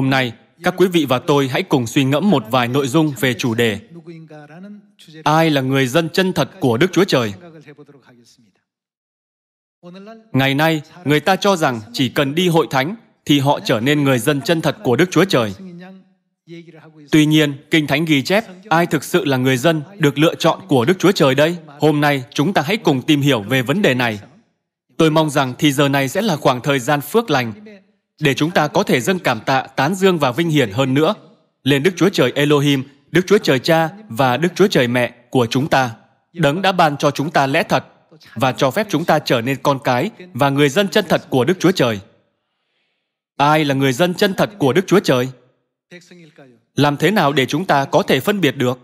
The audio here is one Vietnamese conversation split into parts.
Hôm nay, các quý vị và tôi hãy cùng suy ngẫm một vài nội dung về chủ đề Ai là người dân chân thật của Đức Chúa Trời? Ngày nay, người ta cho rằng chỉ cần đi hội thánh thì họ trở nên người dân chân thật của Đức Chúa Trời. Tuy nhiên, Kinh Thánh ghi chép ai thực sự là người dân được lựa chọn của Đức Chúa Trời đây? Hôm nay, chúng ta hãy cùng tìm hiểu về vấn đề này. Tôi mong rằng thì giờ này sẽ là khoảng thời gian phước lành để chúng ta có thể dâng cảm tạ, tán dương và vinh hiển hơn nữa lên Đức Chúa Trời Elohim, Đức Chúa Trời Cha và Đức Chúa Trời Mẹ của chúng ta. Đấng đã ban cho chúng ta lẽ thật và cho phép chúng ta trở nên con cái và người dân chân thật của Đức Chúa Trời. Ai là người dân chân thật của Đức Chúa Trời? Làm thế nào để chúng ta có thể phân biệt được?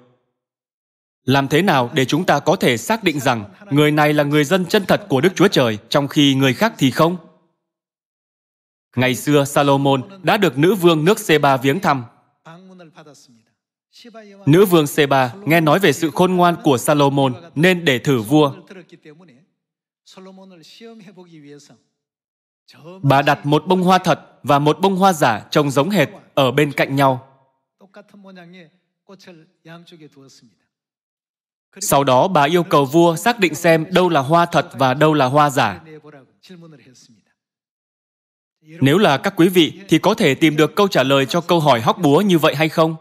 Làm thế nào để chúng ta có thể xác định rằng người này là người dân chân thật của Đức Chúa Trời trong khi người khác thì không? Ngày xưa, Salomon đã được nữ vương nước Seba viếng thăm. Nữ vương Seba nghe nói về sự khôn ngoan của Salomon nên để thử vua. Bà đặt một bông hoa thật và một bông hoa giả trông giống hệt ở bên cạnh nhau. Sau đó bà yêu cầu vua xác định xem đâu là hoa thật và đâu là hoa giả. Nếu là các quý vị thì có thể tìm được câu trả lời cho câu hỏi hóc búa như vậy hay không?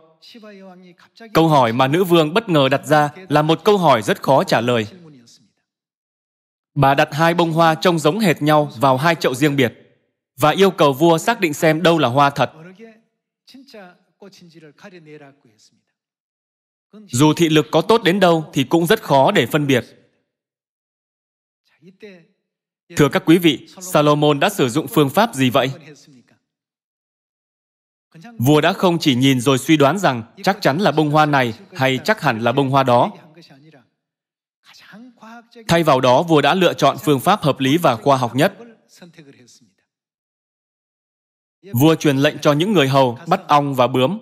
Câu hỏi mà nữ vương bất ngờ đặt ra là một câu hỏi rất khó trả lời. Bà đặt hai bông hoa trông giống hệt nhau vào hai chậu riêng biệt và yêu cầu vua xác định xem đâu là hoa thật. Dù thị lực có tốt đến đâu thì cũng rất khó để phân biệt. Thưa các quý vị, Salomon đã sử dụng phương pháp gì vậy? Vua đã không chỉ nhìn rồi suy đoán rằng chắc chắn là bông hoa này hay chắc hẳn là bông hoa đó. Thay vào đó, vua đã lựa chọn phương pháp hợp lý và khoa học nhất. Vua truyền lệnh cho những người hầu bắt ong và bướm.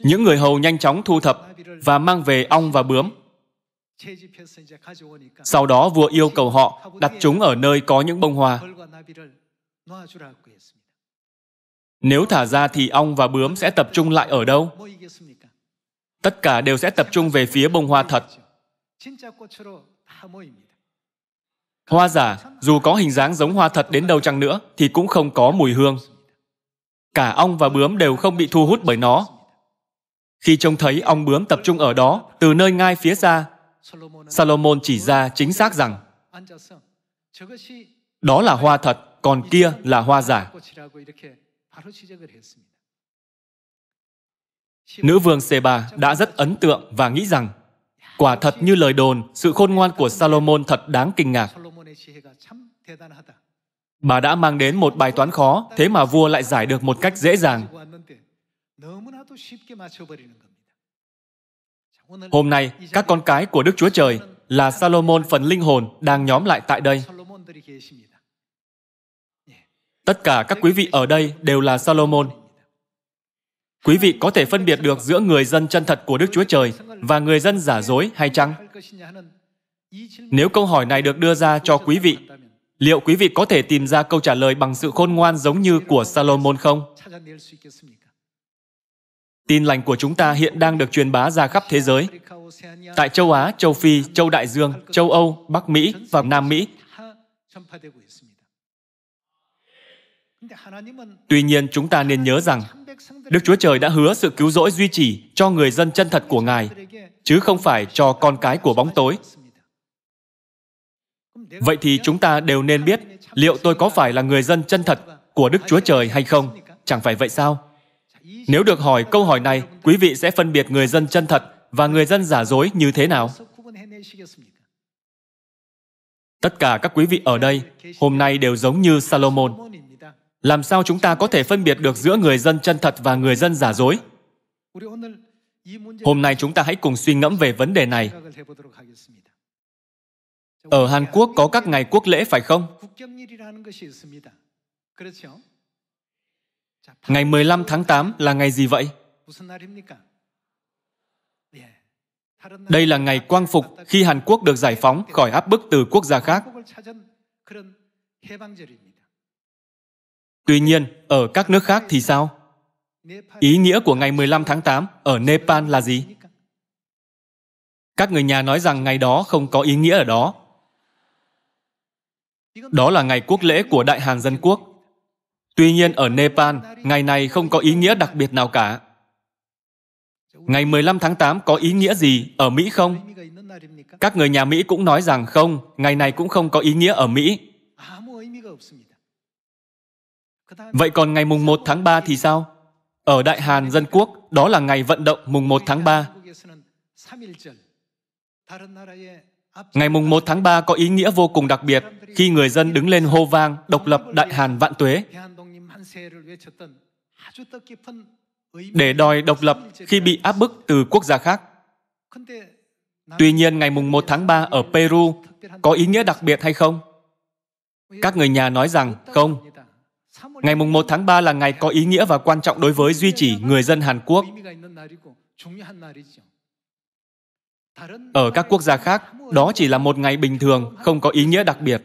Những người hầu nhanh chóng thu thập và mang về ong và bướm. Sau đó vua yêu cầu họ đặt chúng ở nơi có những bông hoa. Nếu thả ra thì ong và bướm sẽ tập trung lại ở đâu? Tất cả đều sẽ tập trung về phía bông hoa thật. Hoa giả, dù có hình dáng giống hoa thật đến đâu chăng nữa, thì cũng không có mùi hương. Cả ong và bướm đều không bị thu hút bởi nó. Khi trông thấy ong bướm tập trung ở đó, từ nơi ngay phía xa, Salomon chỉ ra chính xác rằng đó là hoa thật, còn kia là hoa giả. Nữ vương Seba đã rất ấn tượng và nghĩ rằng quả thật như lời đồn, sự khôn ngoan của Salomon thật đáng kinh ngạc. Bà đã mang đến một bài toán khó, thế mà vua lại giải được một cách dễ dàng. Hôm nay, các con cái của Đức Chúa Trời là Salomon phần linh hồn đang nhóm lại tại đây. Tất cả các quý vị ở đây đều là Salomon. Quý vị có thể phân biệt được giữa người dân chân thật của Đức Chúa Trời và người dân giả dối hay chăng? Nếu câu hỏi này được đưa ra cho quý vị, liệu quý vị có thể tìm ra câu trả lời bằng sự khôn ngoan giống như của Salomon không? Tin lành của chúng ta hiện đang được truyền bá ra khắp thế giới. Tại châu Á, châu Phi, châu Đại Dương, châu Âu, Bắc Mỹ và Nam Mỹ. Tuy nhiên, chúng ta nên nhớ rằng Đức Chúa Trời đã hứa sự cứu rỗi duy trì cho người dân chân thật của Ngài, chứ không phải cho con cái của bóng tối. Vậy thì chúng ta đều nên biết liệu tôi có phải là người dân chân thật của Đức Chúa Trời hay không? Chẳng phải vậy sao? Nếu được hỏi câu hỏi này, quý vị sẽ phân biệt người dân chân thật và người dân giả dối như thế nào? Tất cả các quý vị ở đây hôm nay đều giống như Salomon. Làm sao chúng ta có thể phân biệt được giữa người dân chân thật và người dân giả dối? Hôm nay chúng ta hãy cùng suy ngẫm về vấn đề này. Ở Hàn Quốc có các ngày quốc lễ phải không? Ngày 15 tháng 8 là ngày gì vậy? Đây là ngày quang phục khi Hàn Quốc được giải phóng khỏi áp bức từ quốc gia khác. Tuy nhiên, ở các nước khác thì sao? Ý nghĩa của ngày 15 tháng 8 ở Nepal là gì? Các người nhà nói rằng ngày đó không có ý nghĩa ở đó. Đó là ngày quốc lễ của Đại Hàn Dân Quốc. Tuy nhiên ở Nepal, ngày này không có ý nghĩa đặc biệt nào cả. Ngày 15 tháng 8 có ý nghĩa gì ở Mỹ không? Các người nhà Mỹ cũng nói rằng không, ngày này cũng không có ý nghĩa ở Mỹ. Vậy còn ngày mùng 1 tháng 3 thì sao? Ở Đại Hàn Dân Quốc, đó là ngày vận động mùng 1 tháng 3. Ngày mùng 1 tháng 3 có ý nghĩa vô cùng đặc biệt khi người dân đứng lên hô vang độc lập Đại Hàn vạn tuế để đòi độc lập khi bị áp bức từ quốc gia khác. Tuy nhiên, ngày mùng 1 tháng 3 ở Peru có ý nghĩa đặc biệt hay không? Các người nhà nói rằng không. Ngày mùng 1 tháng 3 là ngày có ý nghĩa và quan trọng đối với duy trì người dân Hàn Quốc. Ở các quốc gia khác, đó chỉ là một ngày bình thường, không có ý nghĩa đặc biệt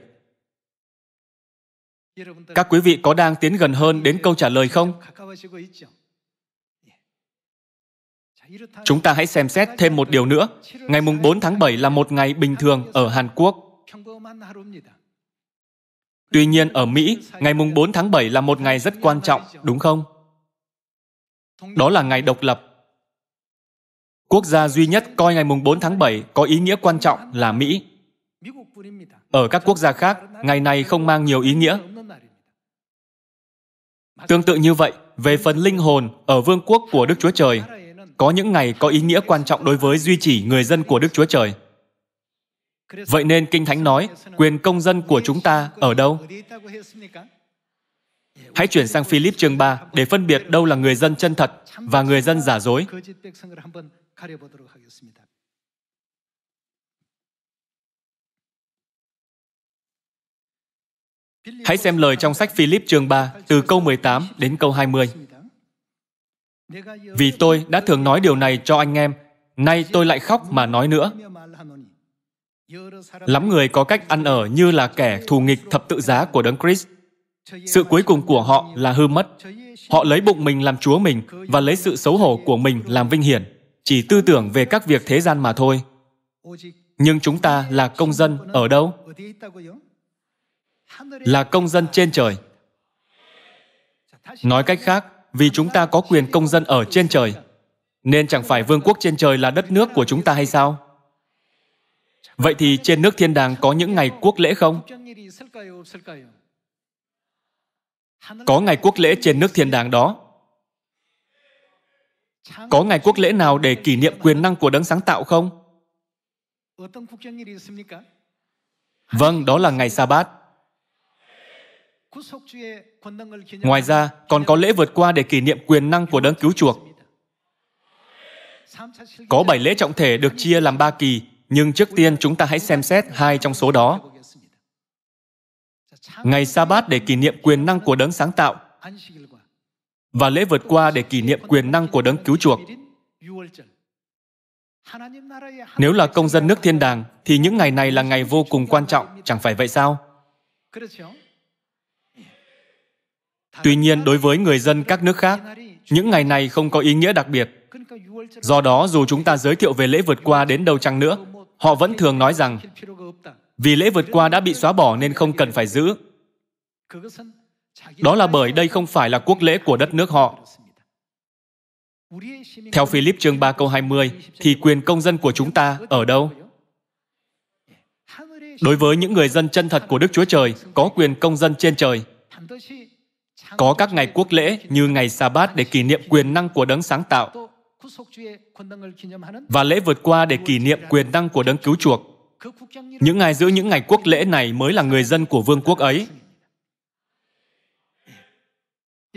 các quý vị có đang tiến gần hơn đến câu trả lời không Chúng ta hãy xem xét thêm một điều nữa. Ngày mùng 4 tháng 7 là một ngày bình thường ở Hàn Quốc. Tuy nhiên ở Mỹ, ngày mùng 4 tháng 7 là một ngày rất quan trọng, đúng không? Đó là ngày độc lập. Quốc gia duy nhất coi ngày mùng 4 tháng 7 có ý nghĩa quan trọng là Mỹ. Ở các quốc gia khác, ngày này không mang nhiều ý nghĩa, Tương tự như vậy, về phần linh hồn ở vương quốc của Đức Chúa Trời, có những ngày có ý nghĩa quan trọng đối với duy trì người dân của Đức Chúa Trời. Vậy nên Kinh Thánh nói, quyền công dân của chúng ta ở đâu? Hãy chuyển sang Philip chương 3 để phân biệt đâu là người dân chân thật và người dân giả dối. Hãy xem lời trong sách Philip chương 3, từ câu 18 đến câu 20. Vì tôi đã thường nói điều này cho anh em, nay tôi lại khóc mà nói nữa. Lắm người có cách ăn ở như là kẻ thù nghịch thập tự giá của Đấng Christ. Sự cuối cùng của họ là hư mất. Họ lấy bụng mình làm chúa mình và lấy sự xấu hổ của mình làm vinh hiển, chỉ tư tưởng về các việc thế gian mà thôi. Nhưng chúng ta là công dân ở đâu? là công dân trên trời nói cách khác vì chúng ta có quyền công dân ở trên trời nên chẳng phải vương quốc trên trời là đất nước của chúng ta hay sao vậy thì trên nước thiên đàng có những ngày quốc lễ không có ngày quốc lễ trên nước thiên đàng đó có ngày quốc lễ nào để kỷ niệm quyền năng của đấng sáng tạo không vâng đó là ngày sa bát Ngoài ra, còn có lễ vượt qua để kỷ niệm quyền năng của đấng cứu chuộc. Có bảy lễ trọng thể được chia làm ba kỳ, nhưng trước tiên chúng ta hãy xem xét hai trong số đó. Ngày sa bát để kỷ niệm quyền năng của đấng sáng tạo và lễ vượt qua để kỷ niệm quyền năng của đấng cứu chuộc. Nếu là công dân nước thiên đàng, thì những ngày này là ngày vô cùng quan trọng, chẳng phải vậy sao? Tuy nhiên, đối với người dân các nước khác, những ngày này không có ý nghĩa đặc biệt. Do đó, dù chúng ta giới thiệu về lễ vượt qua đến đâu chăng nữa, họ vẫn thường nói rằng vì lễ vượt qua đã bị xóa bỏ nên không cần phải giữ. Đó là bởi đây không phải là quốc lễ của đất nước họ. Theo Philip chương 3 câu 20, thì quyền công dân của chúng ta ở đâu? Đối với những người dân chân thật của Đức Chúa Trời, có quyền công dân trên trời, có các ngày quốc lễ như ngày sa bát để kỷ niệm quyền năng của đấng sáng tạo và lễ vượt qua để kỷ niệm quyền năng của đấng cứu chuộc. Những ngày giữa những ngày quốc lễ này mới là người dân của vương quốc ấy.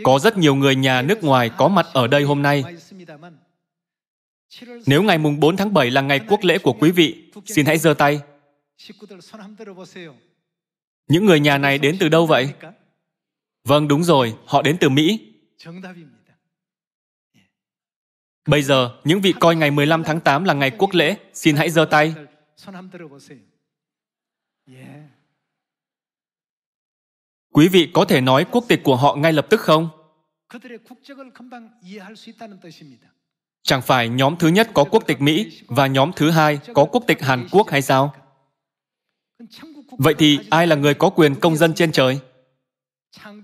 Có rất nhiều người nhà nước ngoài có mặt ở đây hôm nay. Nếu ngày mùng 4 tháng 7 là ngày quốc lễ của quý vị, xin hãy giơ tay. Những người nhà này đến từ đâu vậy? Vâng, đúng rồi, họ đến từ Mỹ. Bây giờ, những vị coi ngày 15 tháng 8 là ngày quốc lễ, xin hãy giơ tay. Quý vị có thể nói quốc tịch của họ ngay lập tức không? Chẳng phải nhóm thứ nhất có quốc tịch Mỹ và nhóm thứ hai có quốc tịch Hàn Quốc hay sao? Vậy thì ai là người có quyền công dân trên trời?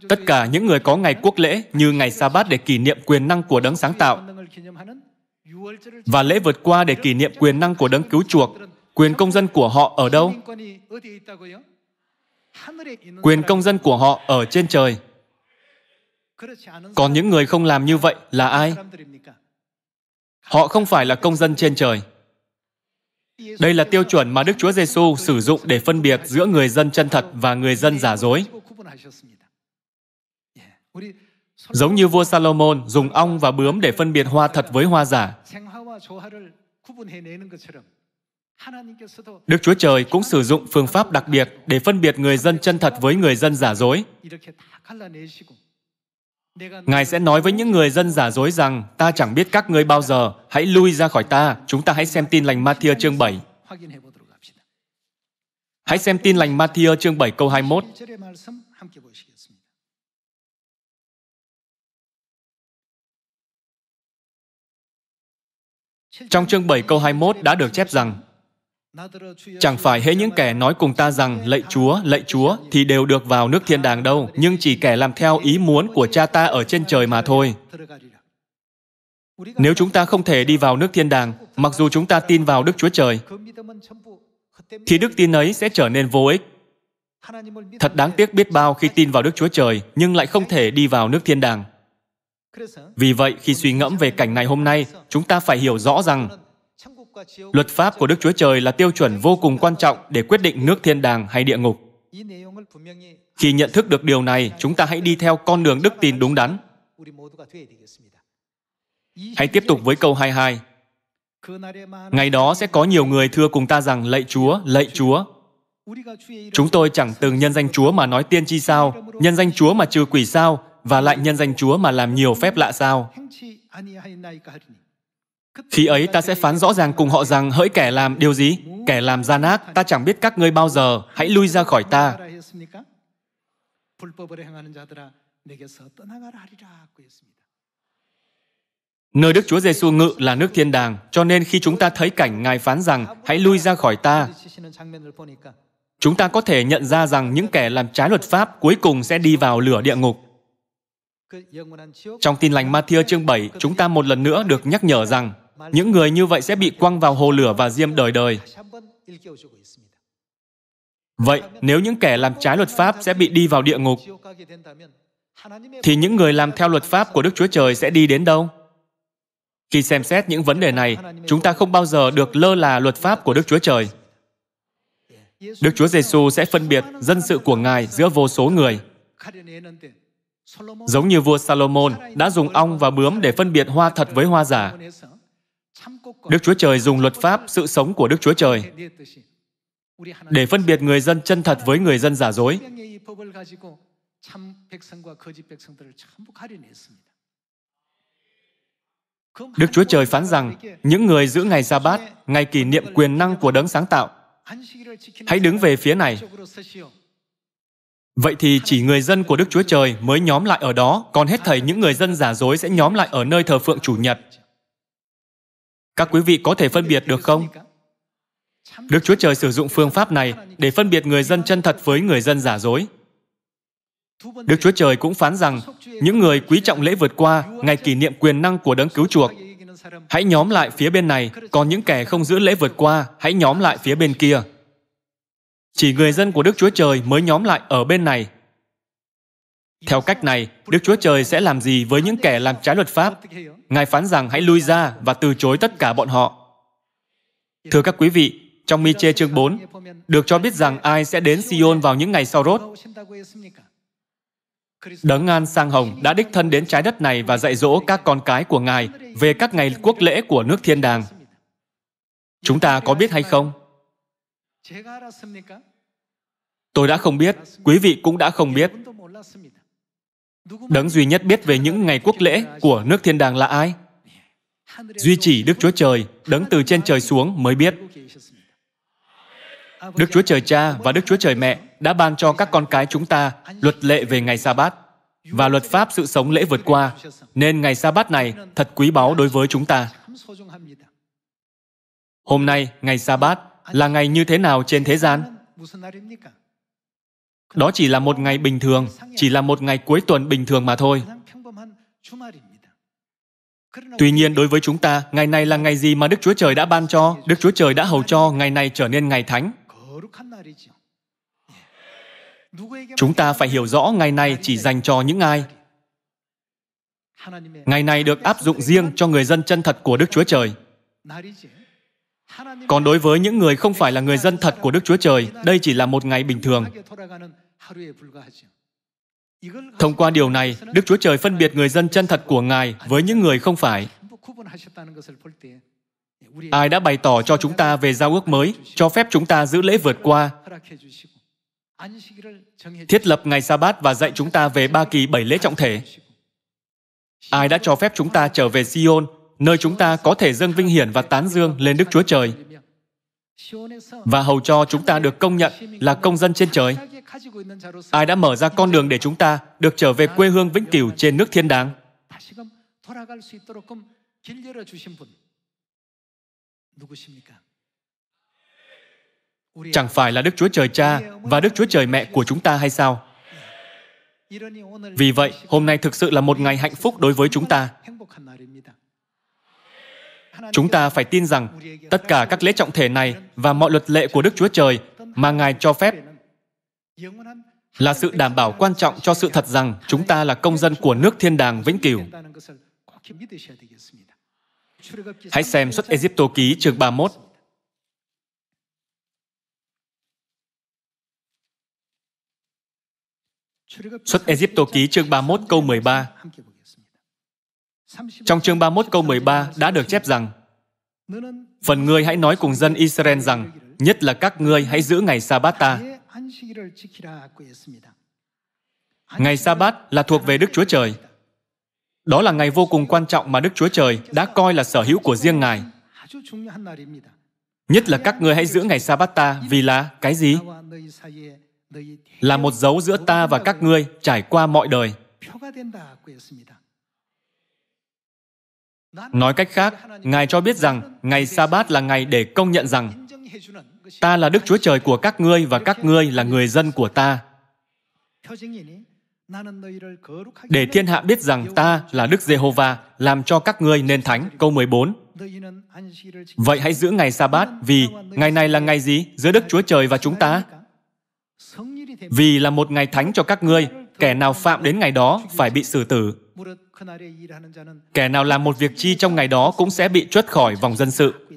Tất cả những người có ngày quốc lễ như ngày sa bát để kỷ niệm quyền năng của đấng sáng tạo và lễ vượt qua để kỷ niệm quyền năng của đấng cứu chuộc, quyền công dân của họ ở đâu? Quyền công dân của họ ở trên trời. Còn những người không làm như vậy là ai? Họ không phải là công dân trên trời. Đây là tiêu chuẩn mà Đức Chúa Giêsu sử dụng để phân biệt giữa người dân chân thật và người dân giả dối. Giống như vua Salomon dùng ong và bướm để phân biệt hoa thật với hoa giả. Đức Chúa Trời cũng sử dụng phương pháp đặc biệt để phân biệt người dân chân thật với người dân giả dối. Ngài sẽ nói với những người dân giả dối rằng ta chẳng biết các ngươi bao giờ, hãy lui ra khỏi ta. Chúng ta hãy xem tin lành Matthew chương 7. Hãy xem tin lành Matthew chương 7 câu 21. Trong chương 7 câu 21 đã được chép rằng Chẳng phải hễ những kẻ nói cùng ta rằng lạy Chúa, lạy Chúa thì đều được vào nước thiên đàng đâu, nhưng chỉ kẻ làm theo ý muốn của cha ta ở trên trời mà thôi. Nếu chúng ta không thể đi vào nước thiên đàng, mặc dù chúng ta tin vào Đức Chúa Trời, thì đức tin ấy sẽ trở nên vô ích. Thật đáng tiếc biết bao khi tin vào Đức Chúa Trời, nhưng lại không thể đi vào nước thiên đàng vì vậy khi suy ngẫm về cảnh này hôm nay chúng ta phải hiểu rõ rằng luật pháp của đức chúa trời là tiêu chuẩn vô cùng quan trọng để quyết định nước thiên đàng hay địa ngục khi nhận thức được điều này chúng ta hãy đi theo con đường đức tin đúng đắn hãy tiếp tục với câu 22 ngày đó sẽ có nhiều người thưa cùng ta rằng lạy chúa lạy chúa chúng tôi chẳng từng nhân danh chúa mà nói tiên tri sao nhân danh chúa mà trừ quỷ sao và lại nhân danh Chúa mà làm nhiều phép lạ sao? Khi ấy ta sẽ phán rõ ràng cùng họ rằng hỡi kẻ làm điều gì? Kẻ làm gian ác, ta chẳng biết các ngươi bao giờ, hãy lui ra khỏi ta. Nơi Đức Chúa Giêsu ngự là nước thiên đàng, cho nên khi chúng ta thấy cảnh Ngài phán rằng hãy lui ra khỏi ta, chúng ta có thể nhận ra rằng những kẻ làm trái luật pháp cuối cùng sẽ đi vào lửa địa ngục. Trong tin lành Matthew chương 7, chúng ta một lần nữa được nhắc nhở rằng những người như vậy sẽ bị quăng vào hồ lửa và diêm đời đời. Vậy, nếu những kẻ làm trái luật pháp sẽ bị đi vào địa ngục, thì những người làm theo luật pháp của Đức Chúa Trời sẽ đi đến đâu? Khi xem xét những vấn đề này, chúng ta không bao giờ được lơ là luật pháp của Đức Chúa Trời. Đức Chúa Giêsu sẽ phân biệt dân sự của Ngài giữa vô số người. Giống như vua Salomon đã dùng ong và bướm để phân biệt hoa thật với hoa giả. Đức Chúa Trời dùng luật pháp sự sống của Đức Chúa Trời để phân biệt người dân chân thật với người dân giả dối. Đức Chúa Trời phán rằng, những người giữ ngày sa bát, ngày kỷ niệm quyền năng của đấng sáng tạo, hãy đứng về phía này, Vậy thì chỉ người dân của Đức Chúa Trời mới nhóm lại ở đó, còn hết thảy những người dân giả dối sẽ nhóm lại ở nơi thờ phượng chủ nhật. Các quý vị có thể phân biệt được không? Đức Chúa Trời sử dụng phương pháp này để phân biệt người dân chân thật với người dân giả dối. Đức Chúa Trời cũng phán rằng những người quý trọng lễ vượt qua ngày kỷ niệm quyền năng của đấng cứu chuộc hãy nhóm lại phía bên này còn những kẻ không giữ lễ vượt qua hãy nhóm lại phía bên kia chỉ người dân của Đức Chúa Trời mới nhóm lại ở bên này. Theo cách này, Đức Chúa Trời sẽ làm gì với những kẻ làm trái luật pháp? Ngài phán rằng hãy lui ra và từ chối tất cả bọn họ. Thưa các quý vị, trong mi chê chương 4, được cho biết rằng ai sẽ đến Sion vào những ngày sau rốt. Đấng An Sang Hồng đã đích thân đến trái đất này và dạy dỗ các con cái của Ngài về các ngày quốc lễ của nước thiên đàng. Chúng ta có biết hay không? Tôi đã không biết, quý vị cũng đã không biết. Đấng duy nhất biết về những ngày quốc lễ của nước thiên đàng là ai? Duy chỉ Đức Chúa Trời, đấng từ trên trời xuống mới biết. Đức Chúa Trời Cha và Đức Chúa Trời Mẹ đã ban cho các con cái chúng ta luật lệ về ngày sa bát và luật pháp sự sống lễ vượt qua, nên ngày sa bát này thật quý báu đối với chúng ta. Hôm nay, ngày sa bát, là ngày như thế nào trên thế gian? Đó chỉ là một ngày bình thường, chỉ là một ngày cuối tuần bình thường mà thôi. Tuy nhiên đối với chúng ta, ngày này là ngày gì mà Đức Chúa Trời đã ban cho, Đức Chúa Trời đã hầu cho ngày này trở nên ngày thánh. Chúng ta phải hiểu rõ ngày này chỉ dành cho những ai. Ngày này được áp dụng riêng cho người dân chân thật của Đức Chúa Trời. Còn đối với những người không phải là người dân thật của Đức Chúa Trời, đây chỉ là một ngày bình thường. Thông qua điều này, Đức Chúa Trời phân biệt người dân chân thật của Ngài với những người không phải. Ai đã bày tỏ cho chúng ta về giao ước mới, cho phép chúng ta giữ lễ vượt qua, thiết lập ngày sa bát và dạy chúng ta về ba kỳ bảy lễ trọng thể. Ai đã cho phép chúng ta trở về Sion nơi chúng ta có thể dâng vinh hiển và tán dương lên Đức Chúa Trời và hầu cho chúng ta được công nhận là công dân trên trời. Ai đã mở ra con đường để chúng ta được trở về quê hương vĩnh cửu trên nước thiên đàng? Chẳng phải là Đức Chúa Trời Cha và Đức Chúa Trời Mẹ của chúng ta hay sao? Vì vậy, hôm nay thực sự là một ngày hạnh phúc đối với chúng ta. Chúng ta phải tin rằng tất cả các lễ trọng thể này và mọi luật lệ của Đức Chúa Trời mà Ngài cho phép là sự đảm bảo quan trọng cho sự thật rằng chúng ta là công dân của nước thiên đàng vĩnh cửu. Hãy xem xuất Egypto ký chương 31. Xuất Egypto ký chương 31 câu 13. Trong chương 31 câu 13 đã được chép rằng Phần ngươi hãy nói cùng dân Israel rằng, nhất là các ngươi hãy giữ ngày sa bát ta. Ngày sa bát là thuộc về Đức Chúa Trời. Đó là ngày vô cùng quan trọng mà Đức Chúa Trời đã coi là sở hữu của riêng Ngài. Nhất là các ngươi hãy giữ ngày sa bát ta vì là cái gì? Là một dấu giữa ta và các ngươi trải qua mọi đời. Nói cách khác, Ngài cho biết rằng ngày sa bát là ngày để công nhận rằng ta là Đức Chúa Trời của các ngươi và các ngươi là người dân của ta. Để thiên hạ biết rằng ta là Đức Giê-hô-va, làm cho các ngươi nên thánh. Câu 14. Vậy hãy giữ ngày sa bát vì ngày này là ngày gì giữa Đức Chúa Trời và chúng ta? Vì là một ngày thánh cho các ngươi, kẻ nào phạm đến ngày đó phải bị xử tử. Kẻ nào làm một việc chi trong ngày đó cũng sẽ bị truất khỏi vòng dân sự.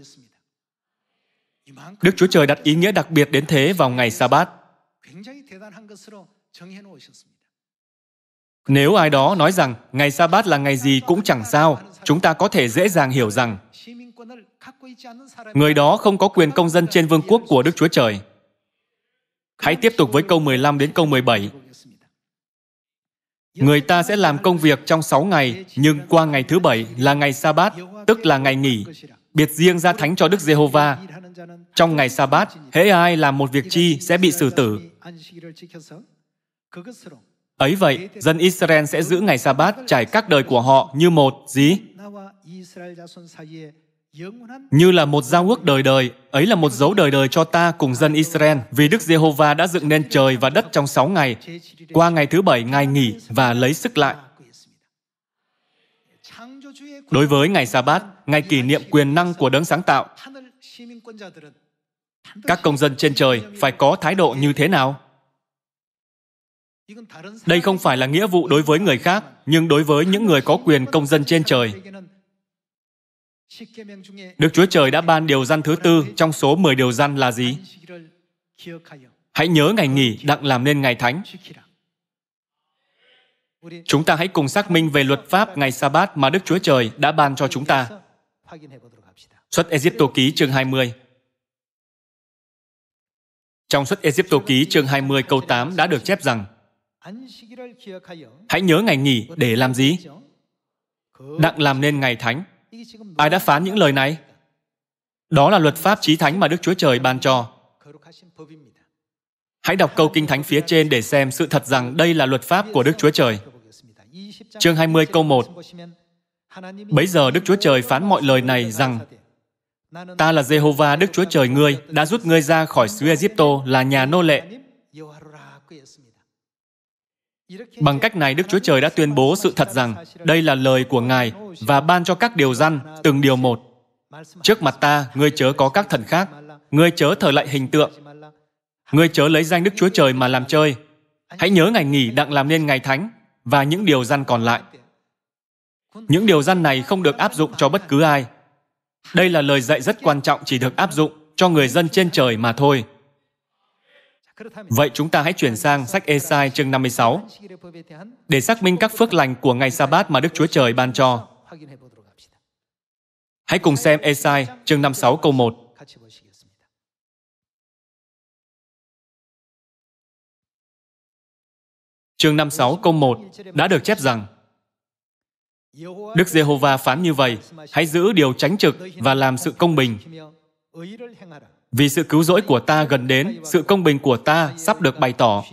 Đức Chúa Trời đặt ý nghĩa đặc biệt đến thế vào ngày sa bát Nếu ai đó nói rằng ngày sa bát là ngày gì cũng chẳng sao, chúng ta có thể dễ dàng hiểu rằng người đó không có quyền công dân trên vương quốc của Đức Chúa Trời. Hãy tiếp tục với câu 15 đến câu 17. Người ta sẽ làm công việc trong 6 ngày, nhưng qua ngày thứ bảy là ngày sa bát, tức là ngày nghỉ, biệt riêng ra thánh cho Đức Giê-hô-va. Trong ngày sa bát, hễ ai làm một việc chi sẽ bị xử tử. Ấy vậy, dân Israel sẽ giữ ngày sa bát trải các đời của họ như một gì? như là một giao ước đời đời, ấy là một dấu đời đời cho ta cùng dân Israel, vì Đức Giê-hô-va đã dựng nên trời và đất trong sáu ngày. Qua ngày thứ bảy, Ngài nghỉ và lấy sức lại. Đối với ngày sa bát ngày kỷ niệm quyền năng của đấng sáng tạo, các công dân trên trời phải có thái độ như thế nào? Đây không phải là nghĩa vụ đối với người khác, nhưng đối với những người có quyền công dân trên trời, Đức Chúa Trời đã ban điều răn thứ tư trong số 10 điều răn là gì? Hãy nhớ ngày nghỉ đặng làm nên ngày thánh. Chúng ta hãy cùng xác minh về luật pháp ngày sa bát mà Đức Chúa Trời đã ban cho chúng ta. Xuất Egypto ký chương 20 Trong xuất Egypto ký chương 20 câu 8 đã được chép rằng Hãy nhớ ngày nghỉ để làm gì? Đặng làm nên ngày thánh ai đã phán những lời này đó là luật pháp trí thánh mà đức chúa trời ban cho hãy đọc câu kinh thánh phía trên để xem sự thật rằng đây là luật pháp của đức chúa trời chương 20 câu 1 Bấy giờ Đức Chúa Trời phán mọi lời này rằng Ta là Jehovah Đức Chúa Trời ngươi đã rút ngươi ra khỏi xứ Egypto là nhà nô lệ Bằng cách này, Đức Chúa Trời đã tuyên bố sự thật rằng đây là lời của Ngài và ban cho các điều răn, từng điều một. Trước mặt ta, ngươi chớ có các thần khác, ngươi chớ thờ lại hình tượng, ngươi chớ lấy danh Đức Chúa Trời mà làm chơi. Hãy nhớ ngày nghỉ đặng làm nên ngày thánh và những điều răn còn lại. Những điều răn này không được áp dụng cho bất cứ ai. Đây là lời dạy rất quan trọng chỉ được áp dụng cho người dân trên trời mà thôi. Vậy chúng ta hãy chuyển sang sách Esai chương 56 để xác minh các phước lành của ngày Sa-bát mà Đức Chúa Trời ban cho. Hãy cùng xem Esai chương 56 câu 1. Chương 56 câu 1 đã được chép rằng Đức Giê-hô-va phán như vậy, hãy giữ điều tránh trực và làm sự công bình vì sự cứu rỗi của ta gần đến, sự công bình của ta sắp được bày tỏ.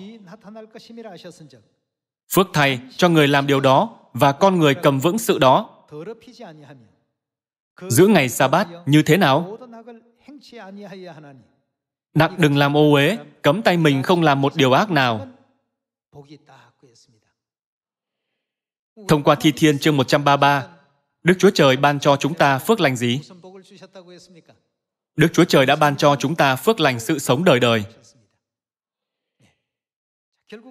Phước thay cho người làm điều đó và con người cầm vững sự đó. Giữ ngày sa bát như thế nào? Đặc đừng làm ô uế, cấm tay mình không làm một điều ác nào. Thông qua thi thiên chương 133, Đức Chúa Trời ban cho chúng ta phước lành gì? Đức Chúa Trời đã ban cho chúng ta phước lành sự sống đời đời.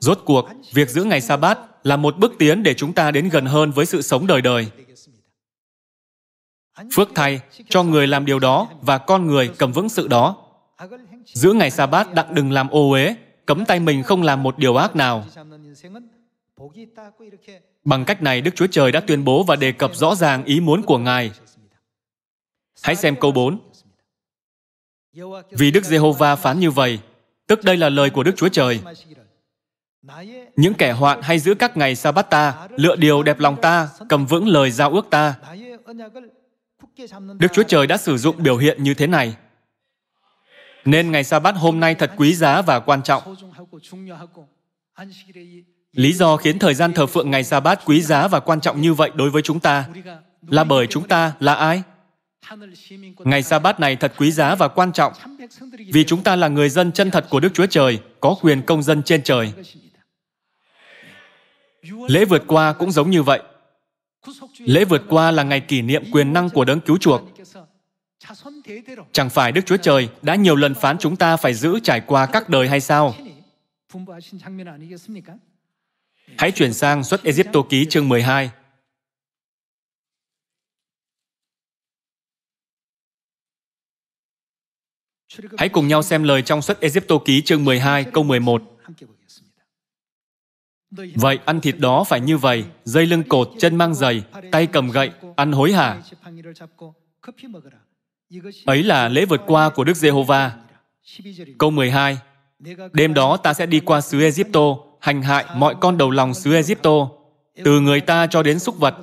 Rốt cuộc, việc giữ ngày sa bát là một bước tiến để chúng ta đến gần hơn với sự sống đời đời. Phước thay cho người làm điều đó và con người cầm vững sự đó. Giữ ngày sa bát đặng đừng làm ô uế, cấm tay mình không làm một điều ác nào. Bằng cách này, Đức Chúa Trời đã tuyên bố và đề cập rõ ràng ý muốn của Ngài. Hãy xem câu 4. Vì Đức Giê-hô-va phán như vậy, tức đây là lời của Đức Chúa Trời. Những kẻ hoạn hay giữ các ngày sa bát ta, lựa điều đẹp lòng ta, cầm vững lời giao ước ta. Đức Chúa Trời đã sử dụng biểu hiện như thế này. Nên ngày sa bát hôm nay thật quý giá và quan trọng. Lý do khiến thời gian thờ phượng ngày sa bát quý giá và quan trọng như vậy đối với chúng ta là bởi chúng ta là ai? Ngày sa bát này thật quý giá và quan trọng vì chúng ta là người dân chân thật của Đức Chúa Trời, có quyền công dân trên trời. Lễ vượt qua cũng giống như vậy. Lễ vượt qua là ngày kỷ niệm quyền năng của đấng cứu chuộc. Chẳng phải Đức Chúa Trời đã nhiều lần phán chúng ta phải giữ trải qua các đời hay sao? Hãy chuyển sang xuất Egypto ký chương 12. Hãy cùng nhau xem lời trong sách Egypto ký chương 12 câu 11. Vậy ăn thịt đó phải như vậy, dây lưng cột, chân mang giày, tay cầm gậy, ăn hối hả. Ấy là lễ vượt qua của Đức Giê-hô-va. Câu 12 Đêm đó ta sẽ đi qua xứ Egypto, hành hại mọi con đầu lòng xứ Egypto, từ người ta cho đến súc vật.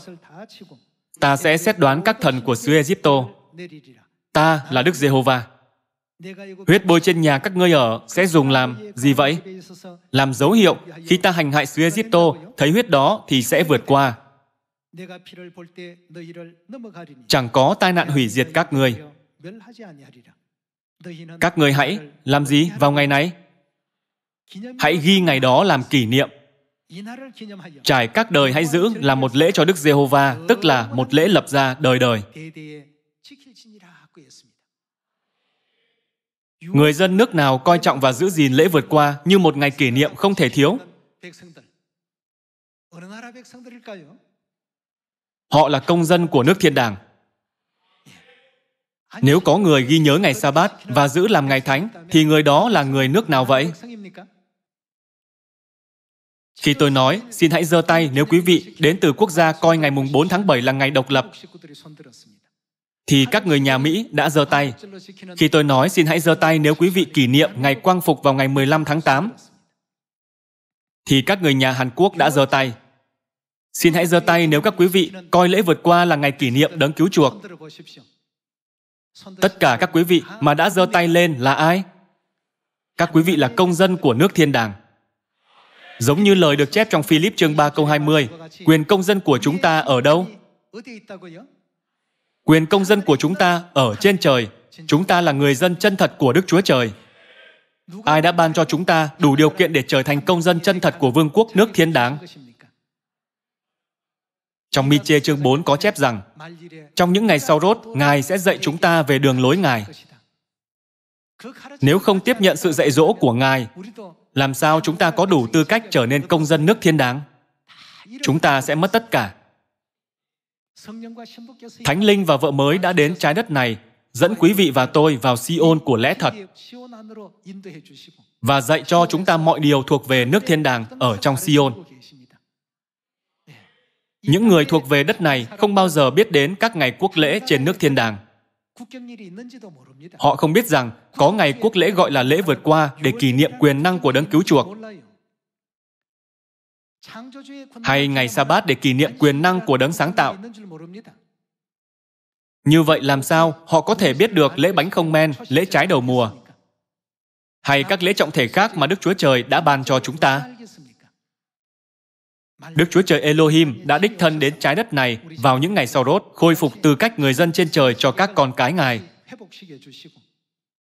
Ta sẽ xét đoán các thần của xứ Egypto. Ta là Đức Giê-hô-va. Huyết bôi trên nhà các ngươi ở sẽ dùng làm gì vậy? Làm dấu hiệu khi ta hành hại xứ Egypto, thấy huyết đó thì sẽ vượt qua. Chẳng có tai nạn hủy diệt các ngươi. Các ngươi hãy làm gì vào ngày này? Hãy ghi ngày đó làm kỷ niệm. Trải các đời hãy giữ là một lễ cho Đức Giê-hô-va, tức là một lễ lập ra đời đời. Người dân nước nào coi trọng và giữ gìn lễ vượt qua như một ngày kỷ niệm không thể thiếu? Họ là công dân của nước thiên đàng. Nếu có người ghi nhớ ngày sa bát và giữ làm ngày thánh, thì người đó là người nước nào vậy? Khi tôi nói, xin hãy giơ tay nếu quý vị đến từ quốc gia coi ngày mùng 4 tháng 7 là ngày độc lập thì các người nhà Mỹ đã giơ tay. Khi tôi nói xin hãy giơ tay nếu quý vị kỷ niệm ngày quang phục vào ngày 15 tháng 8, thì các người nhà Hàn Quốc đã giơ tay. Xin hãy giơ tay nếu các quý vị coi lễ vượt qua là ngày kỷ niệm đấng cứu chuộc. Tất cả các quý vị mà đã giơ tay lên là ai? Các quý vị là công dân của nước thiên đàng. Giống như lời được chép trong Philip chương 3 câu 20, quyền công dân của chúng ta ở đâu? Quyền công dân của chúng ta ở trên trời. Chúng ta là người dân chân thật của Đức Chúa Trời. Ai đã ban cho chúng ta đủ điều kiện để trở thành công dân chân thật của vương quốc nước thiên đáng? Trong Mi Chê chương 4 có chép rằng, trong những ngày sau rốt, Ngài sẽ dạy chúng ta về đường lối Ngài. Nếu không tiếp nhận sự dạy dỗ của Ngài, làm sao chúng ta có đủ tư cách trở nên công dân nước thiên đáng? Chúng ta sẽ mất tất cả. Thánh Linh và vợ mới đã đến trái đất này, dẫn quý vị và tôi vào Sion của lẽ thật và dạy cho chúng ta mọi điều thuộc về nước thiên đàng ở trong Sion. Những người thuộc về đất này không bao giờ biết đến các ngày quốc lễ trên nước thiên đàng. Họ không biết rằng có ngày quốc lễ gọi là lễ vượt qua để kỷ niệm quyền năng của đấng cứu chuộc hay ngày sa bát để kỷ niệm quyền năng của đấng sáng tạo như vậy làm sao họ có thể biết được lễ bánh không men lễ trái đầu mùa hay các lễ trọng thể khác mà đức chúa trời đã ban cho chúng ta Đức Chúa Trời Elohim đã đích thân đến trái đất này vào những ngày sau rốt, khôi phục tư cách người dân trên trời cho các con cái Ngài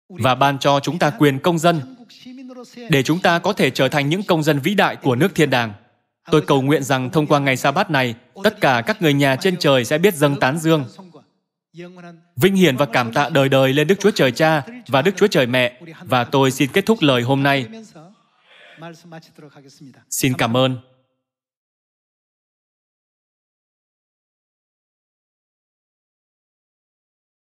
và ban cho chúng ta quyền công dân để chúng ta có thể trở thành những công dân vĩ đại của nước thiên đàng. Tôi cầu nguyện rằng thông qua ngày sa bát này, tất cả các người nhà trên trời sẽ biết dâng tán dương. Vinh hiển và cảm tạ đời đời lên Đức Chúa Trời Cha và Đức Chúa Trời Mẹ. Và tôi xin kết thúc lời hôm nay. Xin cảm ơn.